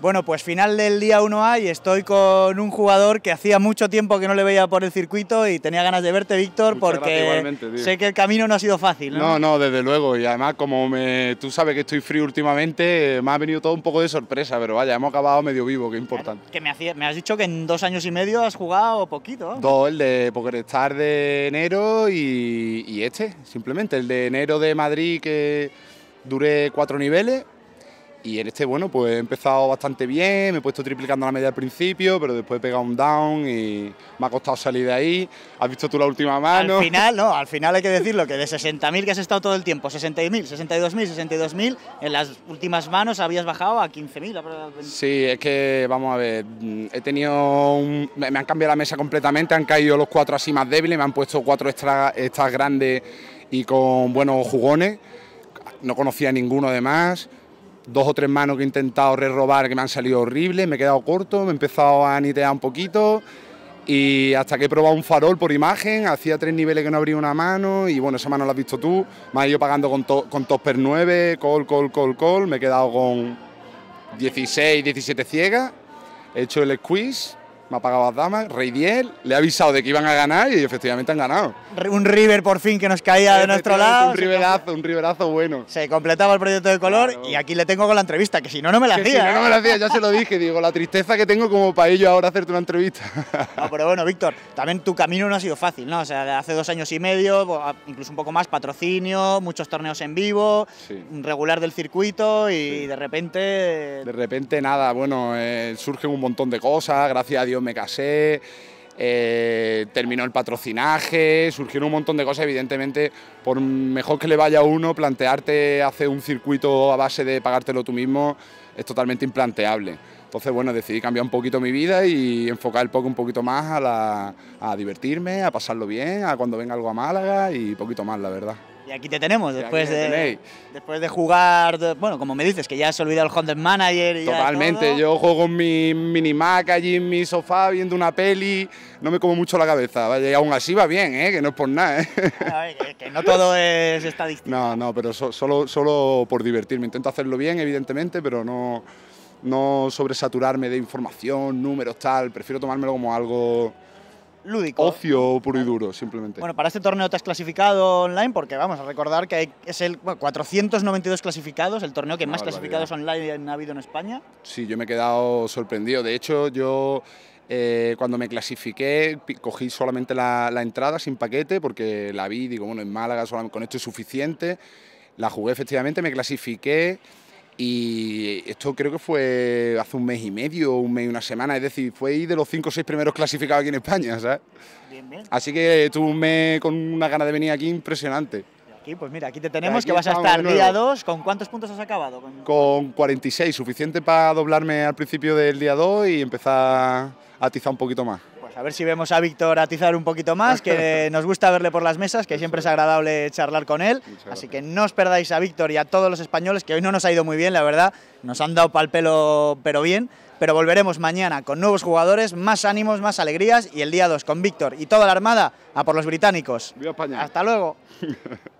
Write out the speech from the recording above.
Bueno, pues final del día 1A y estoy con un jugador que hacía mucho tiempo que no le veía por el circuito y tenía ganas de verte, Víctor, porque sé que el camino no ha sido fácil. ¿no? no, desde luego. Y además, como tú sabes que estoy frío últimamente, me ha venido todo un poco de sorpresa, pero vaya, hemos acabado medio vivo, qué importante. me, has dicho que en dos años y medio has jugado poquito. Dos, el de Pokerestar de enero y, y este, simplemente. El de enero de Madrid que duré cuatro niveles y en este, bueno, pues he empezado bastante bien, me he puesto triplicando la media al principio, pero después he pegado un down y me ha costado salir de ahí. Has visto tú la última mano. Al final, no, al final hay que decirlo, que de 60.000 que has estado todo el tiempo, 60.000, 62.000, 62.000, en las últimas manos habías bajado a 15.000. Sí, es que, vamos a ver, he tenido. Un, me han cambiado la mesa completamente, han caído los cuatro así más débiles, me han puesto cuatro extra, grandes y con buenos jugones. No conocía ninguno de más dos o tres manos que he intentado re-robar que me han salido horribles, me he quedado corto, me he empezado a nitear un poquito y hasta que he probado un farol por imagen, hacía tres niveles que no abría una mano y bueno, esa mano la has visto tú, me ha ido pagando con, to, per 9, col, col, col, col, me he quedado con 16, 17 ciegas, he hecho el squeeze me ha pagado las damas, Rey Diel le ha avisado de que iban a ganar y efectivamente han ganado. Un River por fin que nos caía de nuestro lado. Un Riverazo, un Riverazo bueno. Se completaba el proyecto de color y aquí le tengo con la entrevista, que si no, no me la hacía. Si no, ¿eh? me la hacía, ya se lo dije, digo, la tristeza que tengo como para ello ahora hacerte una entrevista. no, pero bueno, Víctor, también tu camino no ha sido fácil, ¿no? O sea, hace dos años y medio, incluso un poco más, patrocinio, muchos torneos en vivo, regular del circuito y de repente. De repente nada, bueno, eh, surgen un montón de cosas, gracias a Dios me casé, eh, terminó el patrocinaje, surgieron un montón de cosas, evidentemente, por mejor que le vaya a uno, plantearte hacer un circuito a base de pagártelo tú mismo es totalmente implanteable. Entonces, bueno, decidí cambiar un poquito mi vida y enfocar el poco un poquito más a, la, a divertirme, a pasarlo bien, a cuando venga algo a Málaga y poquito más, la verdad. Y aquí te tenemos, después, de, después de jugar, bueno, como me dices, que ya has olvidado el Honda Manager. Totalmente, yo juego con mi Mac allí en mi sofá viendo una peli, no me como mucho la cabeza, ¿vale? y aún así va bien, ¿eh? que no es por nada. ¿eh? que, no todo es estadístico. No, no, pero solo, solo por divertirme, intento hacerlo bien, evidentemente, pero no, no sobresaturarme de información, números, tal, prefiero tomármelo como algo lúdico. Ocio puro y duro, simplemente. Bueno, para este torneo te has clasificado online porque vamos a recordar que hay, es el 492 clasificados, el torneo que más clasificados online ha habido en España. Sí, yo me he quedado sorprendido. De hecho, yo eh, cuando me clasifiqué, cogí solamente la, entrada sin paquete porque la vi, digo, bueno, en Málaga con esto es suficiente. La jugué efectivamente, me clasifiqué. Y esto creo que fue hace un mes y medio, un mes y una semana, es decir, fue de los cinco o seis primeros clasificados aquí en España, ¿sabes? Así que tuve un mes con una gana de venir aquí impresionante. aquí, pues mira, aquí te tenemos que vas a estar día 2. ¿Con cuántos puntos has acabado? Con... con 46, suficiente para doblarme al principio del día 2 y empezar a atizar un poquito más. A ver si vemos a Víctor atizar un poquito más, que nos gusta verle por las mesas, que siempre es agradable charlar con él. Así que no os perdáis a Víctor y a todos los españoles, que hoy no nos ha ido muy bien, la verdad. Nos han dado pal pelo, pero bien. Pero volveremos mañana con nuevos jugadores, más ánimos, más alegrías. Y el día 2 con Víctor y toda la Armada a por los británicos. Hasta luego.